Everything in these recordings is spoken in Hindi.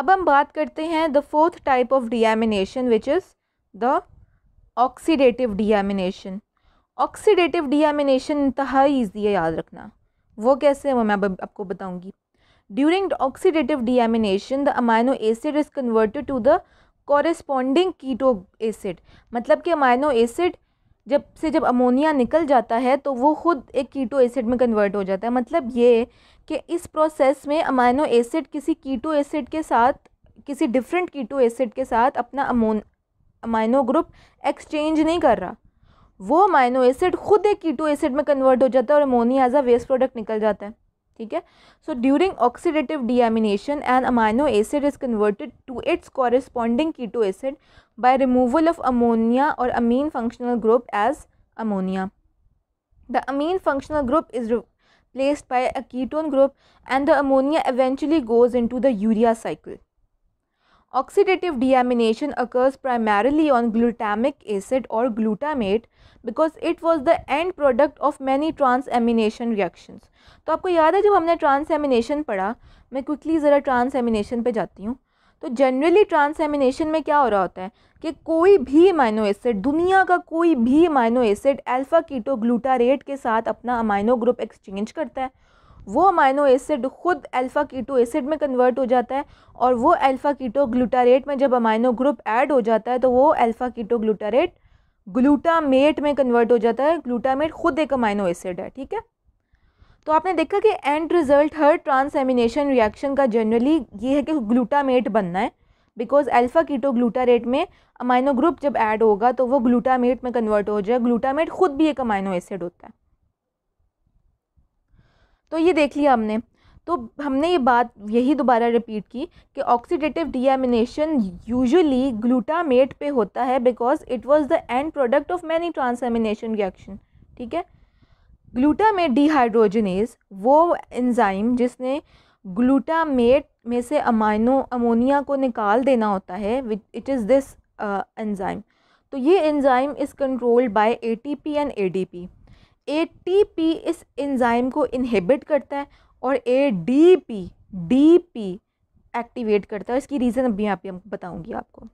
अब हम बात करते हैं the fourth type of deamination which is the oxidative deamination oxidative deamination इंतहा ईजी है याद रखना वो कैसे है वो मैं अब आपको बताऊँगी during oxidative deamination the amino acid is converted to the corresponding keto acid मतलब कि अमाइनो एसिड जब से जब अमोनिया निकल जाता है तो वो ख़ुद एक कीटो एसिड में कन्वर्ट हो जाता है मतलब ये कि इस प्रोसेस में अमाइनो एसिड किसी कीटो एसिड के साथ किसी डिफरेंट कीटो एसिड के साथ अपना अमोन अमाइनो ग्रुप एक्सचेंज नहीं कर रहा वो अमाइनो एसिड ख़ुद एक कीटो एसिड में कन्वर्ट हो जाता है और ammonia as a waste product निकल जाता है ठीक है so during oxidative deamination an amino acid is converted to its corresponding keto acid by removal of ammonia और amine functional group as ammonia the amine functional group is replaced by a ketone group and the ammonia eventually goes into the urea cycle Oxidative deamination occurs primarily on glutamic acid or glutamate because it was the end product of many transamination reactions. तो आपको याद है जब हमने transamination पढ़ा मैं quickly ज़रा transamination पे जाती हूँ तो जनरली ट्रांसएमिनेशन में क्या हो रहा होता है कि कोई भी अमाइनो एसिड दुनिया का कोई भी amino acid alpha keto glutarate के साथ अपना अमाइनो ग्रुप एक्सचेंज करता है वो अमाइनो एसिड खुद अल्फ़ा कीटो एसिड में कन्वर्ट हो जाता है और वो अल्फ़ा कीटो ग्लूटारेट में जब अमाइनो ग्रुप ऐड हो जाता है तो वो अल्फ़ा कीटो ग्लूटारेट ग्लूटामेट में कन्वर्ट हो जाता है ग्लूटामेट खुद एक अमाइनो एसिड है ठीक है तो आपने देखा कि एंड रिजल्ट हर ट्रांसएमिनेशन रिएक्शन का जनरली ये है कि ग्लूटामेट बनना है बिकॉज अल्फ़ा कीटो ग्लूटारेट में अमाइनो ग्रुप जब ऐड होगा तो वो ग्लूटामेट में कन्वर्ट हो जाए ग्लूटामेट खुद भी एक अमाइनो एसिड होता है तो ये देख लिया हमने तो हमने ये बात यही दोबारा रिपीट की कि ऑक्सीडेटिव डीएमिनेशन यूजुअली ग्लूटामेट पे होता है because it was the end product of many transamination reaction ठीक है ग्लूटामेट डिहाइड्रोजनेज वो एंजाइम जिसने ग्लूटामेट में से अमाइनो अमोनिया को निकाल देना होता है इट इज़ दिस एंजाइम तो ये enzyme is controlled by ATP and ADP A T P इस एंज़ाइम को इनहिबिट करता है और A D P D P activate करता है इसकी रीज़न अभी यहाँ पे हम बताऊँगी आपको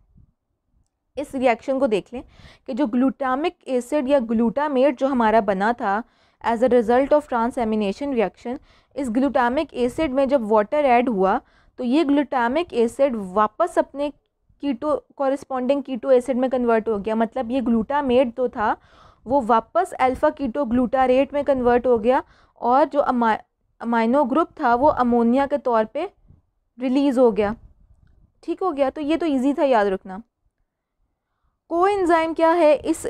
इस रिएक्शन को देख लें कि जो ग्लूटामिक एसिड या ग्लूटामेट जो हमारा बना था as a result of transamination reaction इस ग्लूटामिक एसिड में जब वाटर ऐड हुआ तो ये ग्लूटामिक एसिड वापस अपने कीटो कॉरस्पॉन्डिंग कीटो एसिड में कन्वर्ट हो गया मतलब ये ग्लूटामेट तो था वो वापस अल्फ़ा कीटो ग्लूटारेट में कन्वर्ट हो गया और जो अमा अमाइनो ग्रुप था वो अमोनिया के तौर पे रिलीज़ हो गया ठीक हो गया तो ये तो इजी था याद रखना को इन्जाइम क्या है इस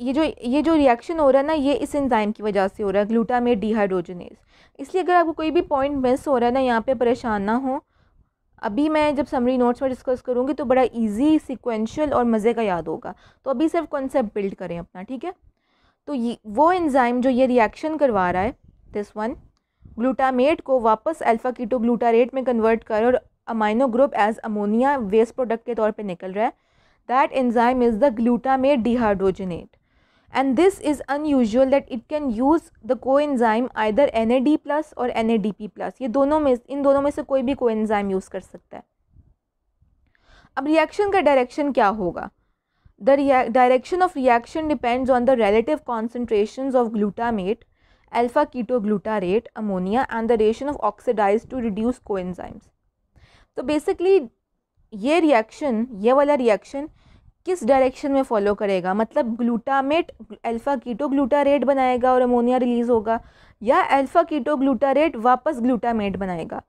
ये जो ये जो रिएक्शन हो रहा है ना ये इस एंजाइम की वजह से हो रहा है ग्लूटामेट डिहाइड्रोजनेस इसलिए अगर आपको कोई भी पॉइंट मिस हो रहा है ना यहाँ पे परेशान ना हो अभी मैं जब समरी नोट्स में डिस्कस करूँगी तो बड़ा इजी सिक्वेंशियल और मज़े का याद होगा तो अभी सिर्फ कॉन्सेप्ट बिल्ड करें अपना ठीक है तो ये वो एंज़ाइम जो ये रिएक्शन करवा रहा है दिस वन ग्लूटामेट को वापस अल्फ़ा कीटो ग्लूटारेट में कन्वर्ट कर और amino group as ammonia waste product के तौर पे निकल रहा है that enzyme is the glutamate dehydrogenate and this is unusual that it can use the coenzyme either N A D plus और N A D P plus ये दोनों में इन दोनों में से कोई भी को एनजाइम यूज़ कर सकता है अब रिएक्शन का डायरेक्शन क्या होगा The direction of reaction depends on the relative concentrations of glutamate, alpha ketoglutarate, ammonia, and the ratio of oxidized to reduce coenzymes. तो बेसिकली ये रिएक्शन ये वाला रिएक्शन किस डायरेक्शन में फॉलो करेगा मतलब ग्लूटामेट अल्फ़ा कीटो ग्लूटारेट बनाएगा और अमोनिया रिलीज़ होगा या अल्फ़ा कीटो ग्लूटारेट वापस ग्लूटामेट बनाएगा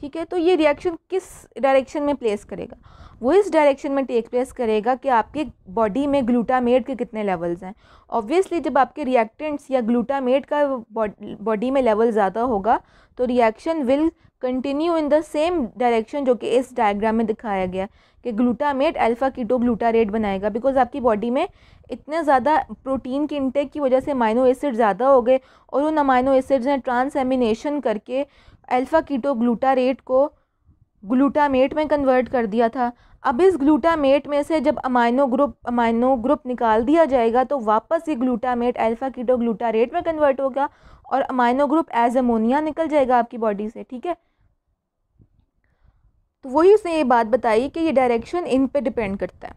ठीक है तो ये रिएक्शन किस डायरेक्शन में प्लेस करेगा वो इस डायरेक्शन में टेक प्लेस करेगा कि आपके बॉडी में ग्लूटामेट के कितने लेवल्स हैं ऑब्वियसली जब आपके रिएक्टेंट्स या ग्लूटामेट का बॉडी में लेवल ज़्यादा होगा तो reaction will continue in the same direction जो कि इस डायग्राम में दिखाया गया कि ग्लूटामेट अल्फ़ा कीटो ग्लूटारेट बनाएगा बिकॉज आपकी बॉडी में इतने ज़्यादा प्रोटीन के इंटेक की वजह से अमाइनो एसिड ज़्यादा हो गए और उन अमाइनो एसिड्स ने ट्रांसएमिनेशन करके अल्फ़ा कीटो ग्लूटारेट को ग्लूटामेट में कन्वर्ट कर दिया था अब इस ग्लूटामेट में से जब अमाइनो ग्रुप अमाइनो ग्रुप निकाल दिया जाएगा तो वापस ये ग्लूटामेट अल्फ़ा कीटो ग्लूटारेट में कन्वर्ट होगा और अमाइनो ग्रुप एज अमोनिया निकल जाएगा आपकी बॉडी से ठीक है तो वही उसने ये बात बताई कि ये डायरेक्शन इन पे डिपेंड करता है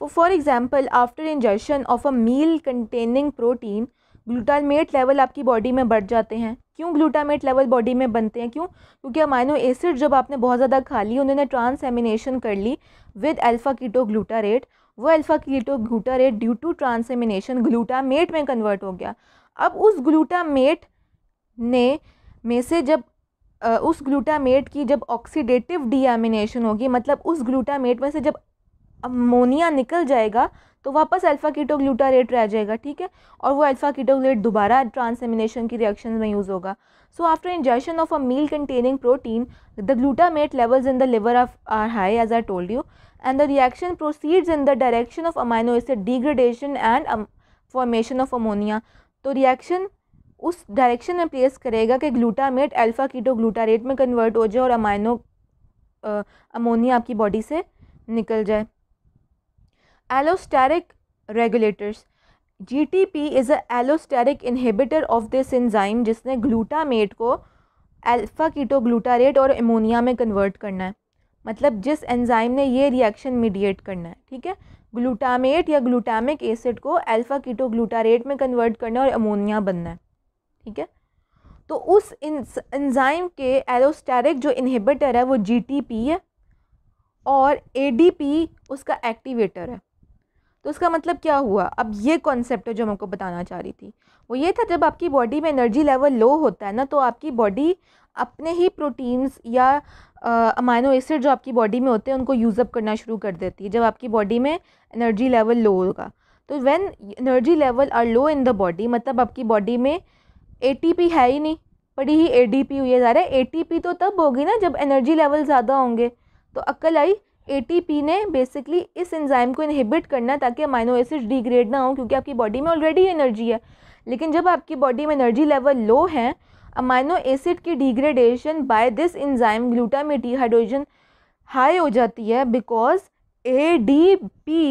for for example after ingestion of a meal containing protein glutamate level आपकी बॉडी में बढ़ जाते हैं क्यों ग्लूटामेट लेवल बॉडी में बनते हैं क्यों क्योंकि अमाइनो एसिड जब आपने बहुत ज़्यादा खा ली उन्होंने ट्रांसएमिनेशन कर ली विद अल्फ़ा कीटो ग्लूटारेट वो alpha keto glutarate due to transamination glutamate में कन्वर्ट हो गया अब उस ग्लूटामेट ने में से जब उस ग्लूटामेट की जब ऑक्सीडेटिव डीएमिनेशन होगी मतलब उस ग्लूटामेट में से जब अमोनिया निकल जाएगा तो वापस अल्फ़ा कीटोग्लूटारेट रह जाएगा ठीक है और वो अल्फ़ा कीटोग्लेट दोबारा ट्रांसमिनेशन की रिएक्शन में यूज़ होगा so after injection of a meal containing protein the glutamate levels in the liver are high as I told you and the reaction proceeds in the direction of amino acid degradation and formation of ammonia तो रिएक्शन उस डायरेक्शन में प्लेस करेगा कि ग्लूटामेट अल्फ़ा कीटो ग्लूटारेट में कन्वर्ट हो जाए और अमाइनो अमोनिया आपकी बॉडी से निकल जाए allosteric G T P is a allosteric inhibitor of this enzyme जिसने ग्लूटामेट को अल्फ़ा कीटोग्लूटारेट और एमोनिया में कन्वर्ट करना है मतलब जिस एंजाइम ने ये रिएक्शन मीडिएट करना है ठीक है ग्लूटामेट या ग्लूटामिक एसिड को अल्फ़ा कीटोग्लूटारेट में कन्वर्ट करना है और अमोनिया बनना है ठीक है तो उस एंजाइम के एलोस्टेरिक जो इनहिबिटर है वो जी टी पी है और ए डी पी उसका एक्टिवेटर है तो उसका मतलब क्या हुआ अब ये कॉन्सेप्ट है जो मैं आपको बताना चाह रही थी वो ये था जब आपकी बॉडी में एनर्जी लेवल लो होता है ना तो आपकी बॉडी अपने ही प्रोटीन्स या अमाइनो एसिड जो आपकी बॉडी में होते हैं उनको यूज़अप करना शुरू कर देती है जब आपकी बॉडी में एनर्जी लेवल लो होगा तो when energy level are low in the body मतलब आपकी बॉडी में ए है ही नहीं पड़ी ही ए डी पी हुई है जा रहा है पी तो तब होगी ना जब एनर्जी लेवल ज़्यादा होंगे तो अक्ल आई ए ने बेसिकली इस एंजाइम को इनहिबिट करना ताकि अमाइनो एसिड डिग्रेड ना हो क्योंकि आपकी बॉडी में ऑलरेडी एनर्जी है लेकिन जब आपकी बॉडी में एनर्जी लेवल लो है अमाइनो एसिड की degradation by this enzyme glutamate hydrogen high हो जाती है because A D P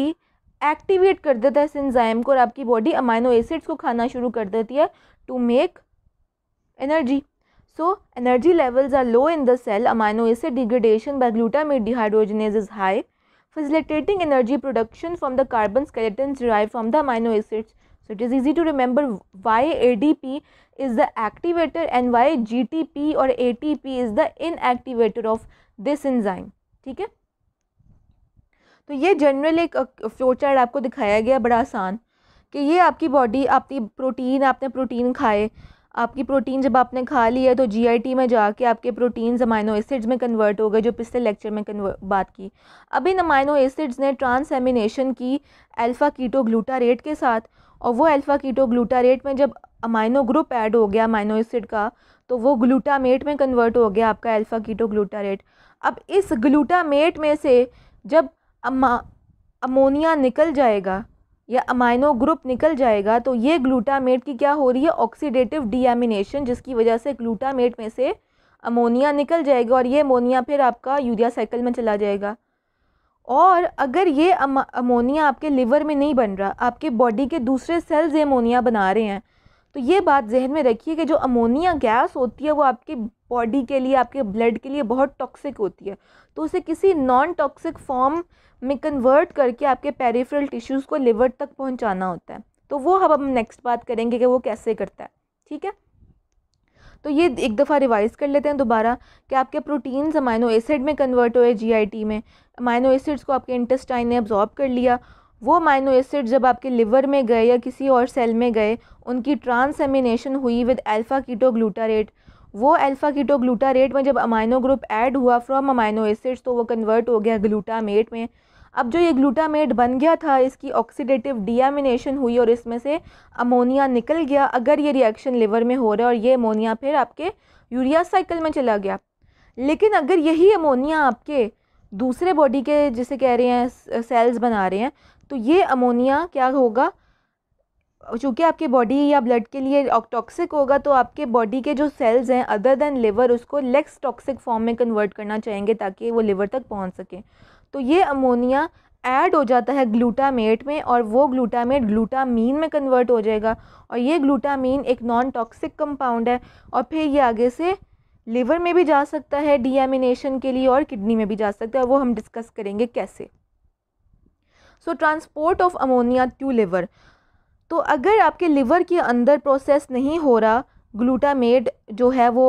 activate कर देता है इस एंजाइम को और आपकी बॉडी अमाइनो एसिड्स को खाना शुरू कर देती है to make energy So energy levels are low in the cell, amino acid degradation by glutamate dehydrogenase is high, facilitating energy production from the carbon skeletons derived from the amino acids. So it is easy to remember why ADP is the activator and why GTP or ATP is the inactivator of this enzyme. ठीक है तो ये जनरल एक फ्लोचार्ट आपको दिखाया गया बड़ा आसान कि ये आपकी बॉडी आपकी प्रोटीन आपने प्रोटीन खाए आपकी प्रोटीन जब आपने खा ली है तो जीआईटी में जाके आपके प्रोटीन्स अमाइनो एसिड्स में कन्वर्ट हो गए जो पिछले लेक्चर में बात की अब इन अमाइनो एसिड्स ने ट्रांसएमिनेशन की अल्फ़ा कीटो ग्लूटारेट के साथ और वो अल्फ़ा कीटो ग्लूटारेट में जब अमाइनो ग्रुप ऐड हो गया अमाइनो एसिड का तो वो ग्लूटामेट में कन्वर्ट हो गया आपका अल्फ़ा कीटो ग्लूटारेट अब इस ग्लूटामेट में से जब अमा अमोनिया निकल जाएगा या अमाइनो ग्रुप निकल जाएगा तो ये ग्लूटामेट की क्या हो रही है ऑक्सीडेटिव डीएमिनेशन जिसकी वजह से ग्लूटामेट में से अमोनिया निकल जाएगा और ये अमोनिया फिर आपका यूरिया साइकिल में चला जाएगा और अगर ये अमोनिया आपके लिवर में नहीं बन रहा आपके बॉडी के दूसरे सेल्स ये अमोनिया बना रहे हैं तो ये बात जहन में रखिए कि जो अमोनिया गैस होती है वो आपके बॉडी के लिए आपके ब्लड के लिए बहुत टॉक्सिक होती है तो उसे किसी नॉन टॉक्सिक फॉर्म में कन्वर्ट करके आपके पेरीफ्रल टिश्यूज़ को लिवर तक पहुंचाना होता है तो वो हम नेक्स्ट बात करेंगे कि वो कैसे करता है ठीक है तो ये एक दफ़ा रिवाइज़ कर लेते हैं दोबारा कि आपके प्रोटीन्स अमाइनो एसिड में कन्वर्ट हुए जीआईटी में अमाइनो एसिड्स को आपके इंटेस्टाइन ने अब्जॉर्ब कर लिया वो अमाइनो एसिड जब आपके लिवर में गए या किसी और सेल में गए उनकी ट्रांसमिनेशन हुई विद अल्फ़ा कीटो ग्लूटारेट वो अल्फ़ा रेट में जब अमाइनो ग्रुप ऐड हुआ फ्रॉम अमाइनो एसिड्स तो वो कन्वर्ट हो गया ग्लूटामेट में अब जो ये ग्लूटामेट बन गया था इसकी ऑक्सीडेटिव डियामिनेशन हुई और इसमें से अमोनिया निकल गया अगर ये रिएक्शन लिवर में हो रहा है और ये अमोनिया फिर आपके यूरिया साइकिल में चला गया लेकिन अगर यही अमोनिया आपके दूसरे बॉडी के जिसे कह रहे हैं सेल्स बना रहे हैं तो ये अमोनिया क्या होगा चूँकि आपकी बॉडी या ब्लड के लिए टॉक्सिक होगा तो आपके बॉडी के जो सेल्स हैं अदर देन लिवर उसको लेस टॉक्सिक फॉर्म में कन्वर्ट करना चाहेंगे ताकि वो लिवर तक पहुंच सके तो ये अमोनिया ऐड हो जाता है ग्लूटामेट में और वो ग्लूटामेट ग्लूटामीन में कन्वर्ट हो जाएगा और ये ग्लूटामीन एक नॉन टॉक्सिक कंपाउंड है और फिर ये आगे से लिवर में भी जा सकता है डीएमिनेशन के लिए और किडनी में भी जा सकता है वो हम डिस्कस करेंगे कैसे so transport of ammonia to liver तो अगर आपके लिवर के अंदर प्रोसेस नहीं हो रहा ग्लूटामेड जो है वो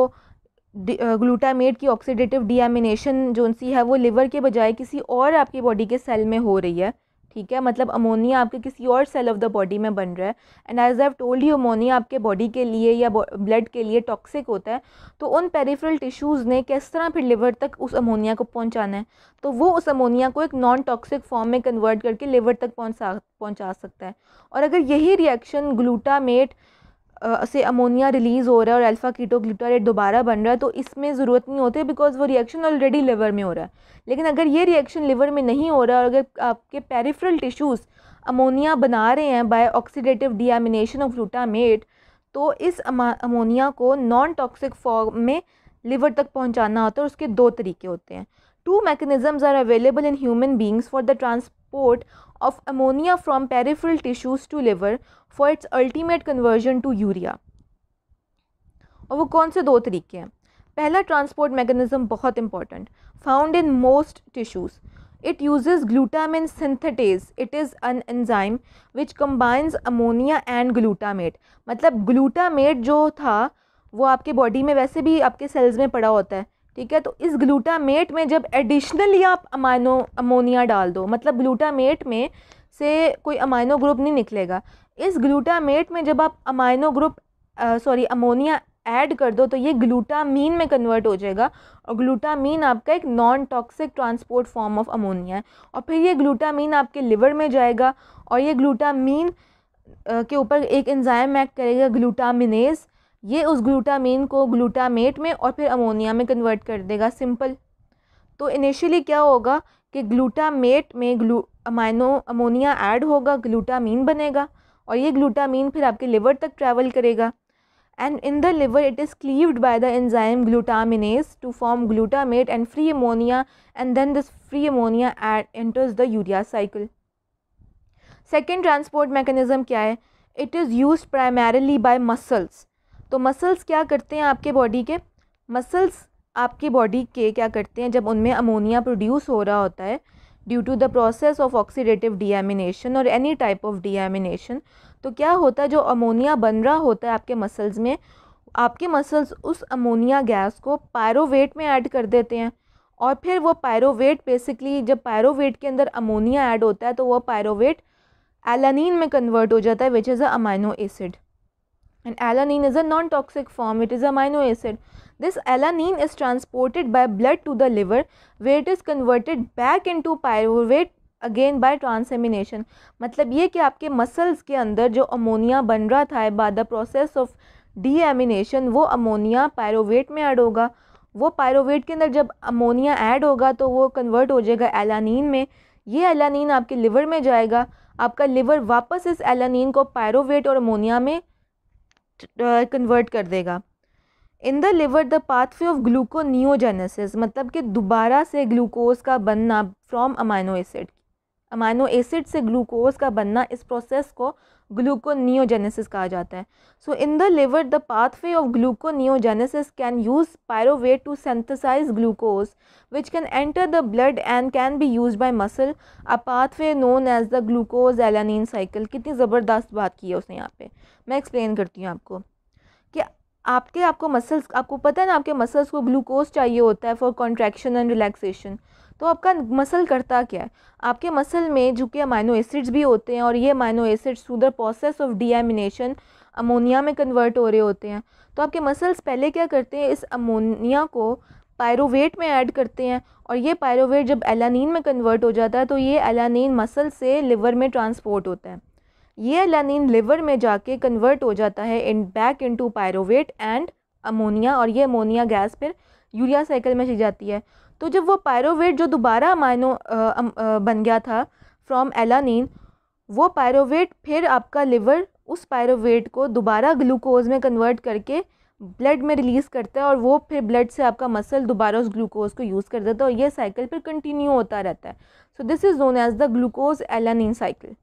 ग्लूटामेड की ऑक्सीडेटिव डियामिनेशन जो सी है वो लिवर के बजाय किसी और आपकी बॉडी के सेल में हो रही है ठीक है मतलब अमोनिया आपके किसी और सेल ऑफ द बॉडी में बन रहा है and as I told you ammonia आपके बॉडी के लिए या ब्लड के लिए टॉक्सिक होता है तो उन पेरीफ्रल टिश्यूज़ ने किस तरह फिर लिवर तक उस अमोनिया को पहुंचाना है तो वो उस अमोनिया को एक नॉन टॉक्सिक फॉर्म में कन्वर्ट करके लिवर तक पहुंचा पहुंचा सकता है और अगर यही रिएक्शन ग्लूटामेट से अमोनिया रिलीज़ हो रहा है और अल्फ़ा कीटो ग्लूटारेट दोबारा बन रहा है तो इसमें ज़रूरत नहीं होती बिकॉज वो रिएक्शन ऑलरेडी लिवर में हो रहा है लेकिन अगर ये रिएक्शन लिवर में नहीं हो रहा और अगर आपके पेरिफ्रल टिश्यूज़ अमोनिया बना रहे हैं by oxidative deamination of glutamate तो इस अमोनिया को नॉन टॉक्सिक फॉर्म में लिवर तक पहुँचाना होता है और उसके दो तरीके होते हैं two mechanisms are available in human beings for the transport of ammonia from peripheral tissues to liver for its ultimate conversion to urea और वो कौन से दो तरीके हैं पहला ट्रांसपोर्ट मैकेनिज्म बहुत important found in most tissues it uses glutamine synthetase it is an enzyme which combines ammonia and glutamate मतलब ग्लूटामेट जो था वो आपके बॉडी में वैसे भी आपके सेल्स में पड़ा होता है ठीक है तो इस ग्लूटामेट में जब एडिशनली आप अमाइनो अमोनिया डाल दो मतलब ग्लूटामेट में से कोई अमाइनो ग्रुप नहीं निकलेगा इस ग्लूटामेट में जब आप amino group sorry ammonia add कर दो तो ये ग्लूटामीन में कन्वर्ट हो जाएगा और ग्लूटामीन आपका एक non toxic transport form of ammonia है और फिर ये ग्लूटामीन आपके लिवर में जाएगा और ये ग्लूटामीन के ऊपर एक एंजाइम एक्ट करेगा ग्लूटामिनेज़ ये उस ग्लूटामीन को ग्लूटामेट में और फिर अमोनिया में कन्वर्ट कर देगा सिंपल तो इनिशियली क्या होगा कि ग्लूटामेट में ग्लू अमाइनो अमोनिया ऐड होगा ग्लूटामीन बनेगा और ये ग्लूटामीन फिर आपके लिवर तक ट्रैवल करेगा and in the liver it is cleaved by the enzyme glutaminase to form glutamate and free ammonia and then this free ammonia add enters the urea cycle second transport mechanism क्या है it is use primarily by muscles तो मसल्स क्या करते हैं आपके बॉडी के मसल्स आपकी बॉडी के क्या करते हैं जब उनमें अमोनिया प्रोड्यूस हो रहा होता है due to the process of oxidative deamination और एनी टाइप ऑफ डियामिनेशन तो क्या होता है जो अमोनिया बन रहा होता है आपके मसल्स में आपके मसल्स उस अमोनिया गैस को पायरोवेट में ऐड कर देते हैं और फिर वो पायरोवेट बेसिकली जब पायरोवेट के अंदर अमोनिया ऐड होता है तो वो पायरोवेट एलानिन में कन्वर्ट हो जाता है which is a amino acid and alanine is a non-toxic form it is amino acid this alanine is transported by blood to the liver where it is converted back into pyruvate again by transamination मतलब ये कि आपके मसल्स के अंदर जो अमोनिया बन रहा था by the process of deamination वो अमोनिया पायरोवेट में ऐड होगा वो पायरोवेट के अंदर जब अमोनिया ऐड होगा तो वो कन्वर्ट हो जाएगा एलानीन में ये एलानीन आपके लिवर में जाएगा आपका लिवर वापस इस एलानीन को पायरोवेट और अमोनिया में कन्वर्ट कर देगा in the liver the pathway of gluconeogenesis मतलब कि दोबारा से ग्लूकोज का बनना from amino acid amino acid से ग्लूकोज का बनना इस प्रोसेस को ग्लूकोनियोजेनेसिस कहा जाता है so in the liver the pathway of gluconeogenesis can use pyruvate to synthesize glucose which can enter the blood and can be use by muscle a pathway known as the glucose alanine cycle कितनी ज़बरदस्त बात की है उसने यहाँ पे मैं एक्सप्लेन करती हूँ आपको कि आपके आपको मसल्स आपको पता है ना आपके मसल्स को ग्लूकोज चाहिए होता है फॉर कॉन्ट्रैक्शन एंड रिलैक्सेशन तो आपका मसल करता क्या है आपके मसल में जो कि अमाइनो एसिड्स भी होते हैं और ये amino acids through the process of deamination ammonia में कन्वर्ट हो रहे होते हैं तो आपके मसल्स पहले क्या करते हैं इस अमोनिया को पायरोवेट में ऐड करते हैं और ये पायरोवेट जब एलानीन में कन्वर्ट हो जाता है तो ये एलानीन मसल से लिवर में ट्रांसपोर्ट होता है ये एलानिन लिवर में जाके कन्वर्ट हो जाता है in back into pyruvate and ammonia और ये अमोनिया गैस फिर यूरिया साइकिल में चली जाती है तो जब वो पायरोवेट जो दोबारा अमाइनो बन गया था फ्रॉम एलानिन वो पायरोवेट फिर आपका लिवर उस पायरोवेट को दोबारा ग्लूकोज में कन्वर्ट करके ब्लड में रिलीज़ करता है और वो फिर ब्लड से आपका मसल दोबारा उस ग्लूकोज को यूज़ कर देता है और तो ये साइकिल फिर कंटिन्यू होता रहता है so this is known as the glucose alanine cycle